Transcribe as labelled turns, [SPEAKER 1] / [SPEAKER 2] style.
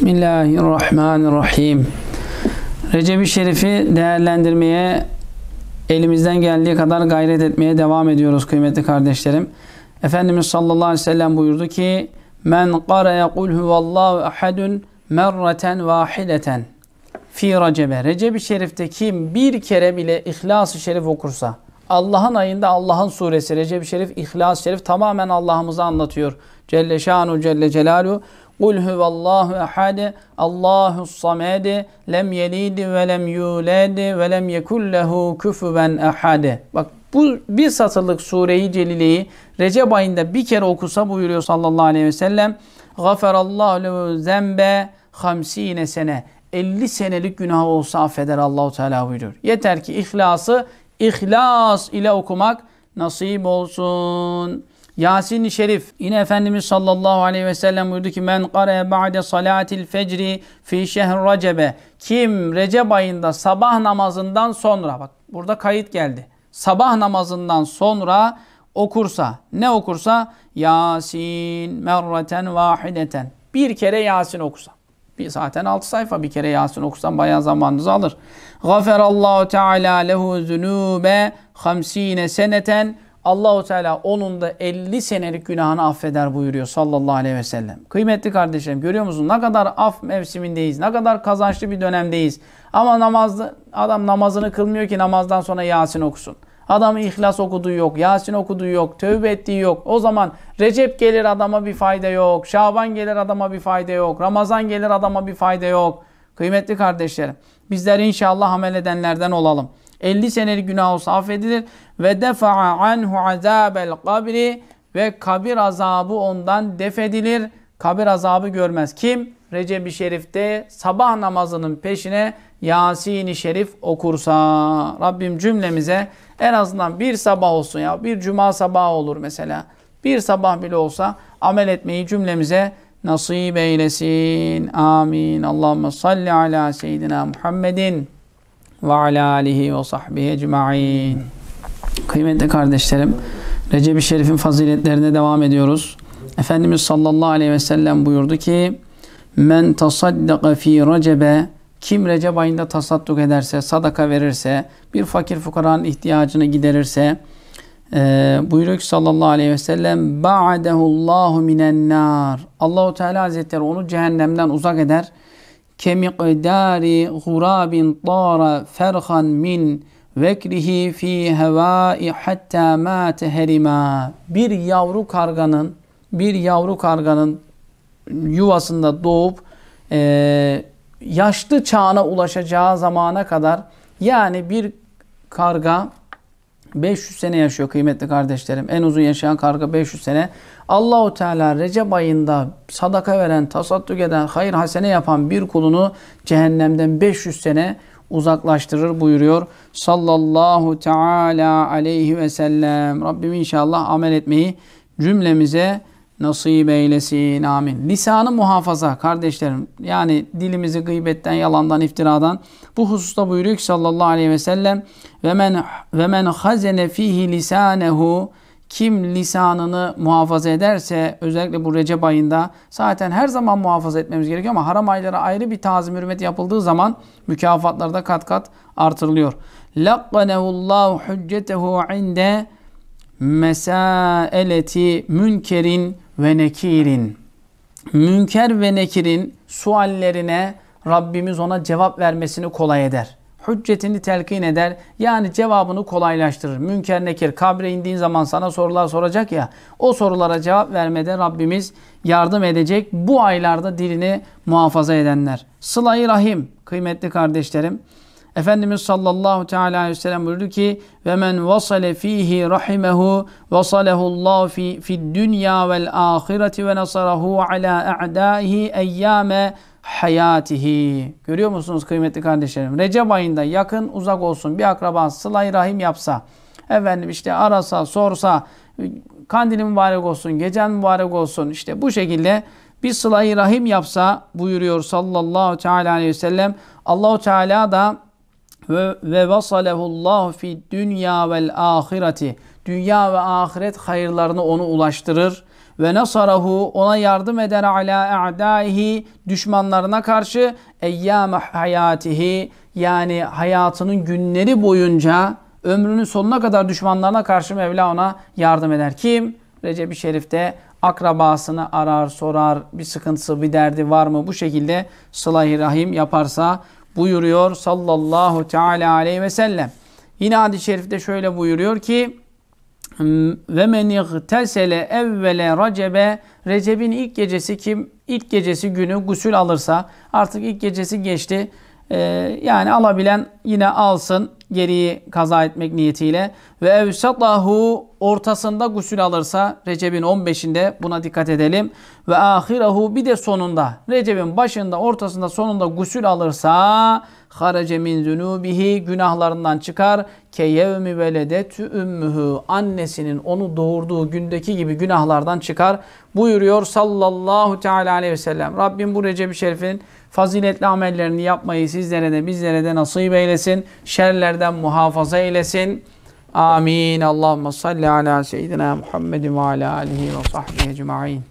[SPEAKER 1] Bismillahirrahmanirrahim. Recep-i Şerif'i değerlendirmeye elimizden geldiği kadar gayret etmeye devam ediyoruz kıymetli kardeşlerim. Efendimiz sallallahu aleyhi ve sellem buyurdu ki Men qara'ya kul huvallahu ahadun merraten vahideten fi recebe. Recep-i Şerif'te kim bir kere bile İhlas-ı Şerif okursa Allah'ın ayında Allah'ın suresi Recep-i Şerif, İhlas-ı Şerif tamamen Allah'ımızı anlatıyor. Celle şanu celle celalu. Kul huvallahu ehad, Allahu samed, lem yelid ve lem yulad ve lem yekul lehu kufuven ehad. Bak bu bir satırlık sureyi celileyi Recep ayında bir kere okusa buyuruyor sallallahu aleyhi ve sellem. Gaferallahu lehu zembe hamsine sene. 50 senelik günah olsa affeder Allahu Teala buyuruyor. Yeter ki ihlası ihlas ile okumak nasip olsun. Yasin-i Şerif yine Efendimiz sallallahu aleyhi ve sellem buyurdu ki men kare ba'de salatil fecri fi şehr recebe kim Recep ayında sabah namazından sonra bak burada kayıt geldi. Sabah namazından sonra okursa ne okursa Yasin merraten vahideten bir kere Yasin okursa Bir zaten 6 sayfa bir kere Yasin okusan bayağı zamanınızı alır. Allahu Teala lehu zunube 50 seneten Allahu Teala onun da 50 senelik günahını affeder buyuruyor sallallahu aleyhi ve sellem. Kıymetli kardeşlerim görüyor musunuz? Ne kadar af mevsimindeyiz. Ne kadar kazançlı bir dönemdeyiz. Ama namazlı adam namazını kılmıyor ki namazdan sonra Yasin okusun. Adam ihlas okuduğu yok, Yasin okuduğu yok, tövbe ettiği yok. O zaman Recep gelir adama bir fayda yok, Şaban gelir adama bir fayda yok, Ramazan gelir adama bir fayda yok. Kıymetli kardeşlerim bizler inşallah amel edenlerden olalım. 50 senelik günah olsa affedilir. Ve defa'a anhu azabel kabri ve kabir azabı ondan defedilir. Kabir azabı görmez. Kim? Recep-i Şerif'te sabah namazının peşine Yasin-i Şerif okursa. Rabbim cümlemize en azından bir sabah olsun ya. Bir cuma sabahı olur mesela. Bir sabah bile olsa amel etmeyi cümlemize nasip eylesin. Amin. Allahümme salli ala seyyidina Muhammedin ve ala alihi ve sahbihi ecma'in. Kıymetli kardeşlerim, Recep-i Şerif'in faziletlerine devam ediyoruz. Efendimiz sallallahu aleyhi ve sellem buyurdu ki, Men tasaddaka fi recebe kim Recep ayında tasadduk ederse, sadaka verirse, bir fakir fukaranın ihtiyacını giderirse, e, buyuruyor ki sallallahu aleyhi ve sellem ba'dehullahu minen nar. Allahu Teala Hazretleri onu cehennemden uzak eder kemiqdari gurabin tara ferhan min vekrihi fi hevai hatta ma teherima. Bir yavru karganın bir yavru karganın yuvasında doğup e, yaşlı çağına ulaşacağı zamana kadar yani bir karga 500 sene yaşıyor kıymetli kardeşlerim. En uzun yaşayan karga 500 sene. Allahu Teala Recep ayında sadaka veren, tasadduk eden, hayır hasene yapan bir kulunu cehennemden 500 sene uzaklaştırır buyuruyor. Sallallahu teala aleyhi ve sellem. Rabbim inşallah amel etmeyi cümlemize nasip eylesin. Amin. Lisanı muhafaza kardeşlerim. Yani dilimizi gıybetten, yalandan, iftiradan. Bu hususta buyuruyor ki sallallahu aleyhi ve sellem ve men ve men hazene fihi lisanehu kim lisanını muhafaza ederse özellikle bu Recep ayında zaten her zaman muhafaza etmemiz gerekiyor ama haram aylara ayrı bir tazim hürmet yapıldığı zaman mükafatlarda kat kat artırılıyor. Lakkanehullahu hüccetehu inde mesaeleti münkerin ve nekirin. Münker ve nekirin suallerine Rabbimiz ona cevap vermesini kolay eder. Hüccetini telkin eder. Yani cevabını kolaylaştırır. Münker nekir kabre indiğin zaman sana sorular soracak ya. O sorulara cevap vermede Rabbimiz yardım edecek. Bu aylarda dilini muhafaza edenler. Sıla-i Rahim kıymetli kardeşlerim. Efendimiz sallallahu teala aleyhi ve sellem buyurdu ki ve men vasale fihi rahimehu vasalehullah fi fid dünya vel ahireti ve nasarahu ala a'daihi eyyame hayatihi. Görüyor musunuz kıymetli kardeşlerim? Recep ayında yakın uzak olsun bir akraba sılay rahim yapsa, efendim işte arasa, sorsa, kandili mübarek olsun, gecen mübarek olsun işte bu şekilde bir sılay rahim yapsa buyuruyor sallallahu teala aleyhi ve sellem. Allahu Teala da ve, ve Allah fi dünya vel ahireti. Dünya ve ahiret hayırlarını onu ulaştırır. Ve nasarahu ona yardım eder ala a'daihi düşmanlarına karşı eyyâme hayatihi yani hayatının günleri boyunca ömrünün sonuna kadar düşmanlarına karşı Mevla ona yardım eder. Kim? Recep-i Şerif'te akrabasını arar, sorar, bir sıkıntısı, bir derdi var mı? Bu şekilde sıla rahim yaparsa buyuruyor sallallahu teala aleyhi ve sellem. Yine hadis-i şerifte şöyle buyuruyor ki ve men ihtesele evvele recebe recebin ilk gecesi kim ilk gecesi günü gusül alırsa artık ilk gecesi geçti. Ee, yani alabilen yine alsın geriyi kaza etmek niyetiyle ve evsatlahu ortasında gusül alırsa Recep'in 15'inde buna dikkat edelim ve ahirahu bir de sonunda Recep'in başında ortasında sonunda gusül alırsa harace min zunubihi günahlarından çıkar. Ke yevmi veledetü ümmühü annesinin onu doğurduğu gündeki gibi günahlardan çıkar. Buyuruyor sallallahu teala aleyhi ve sellem. Rabbim bu Recep-i Şerif'in faziletli amellerini yapmayı sizlere de bizlere de nasip eylesin. Şerlerden muhafaza eylesin. Amin. Allahümme salli ala seyyidina Muhammedin ve ala alihi ve sahbihi ecma'in.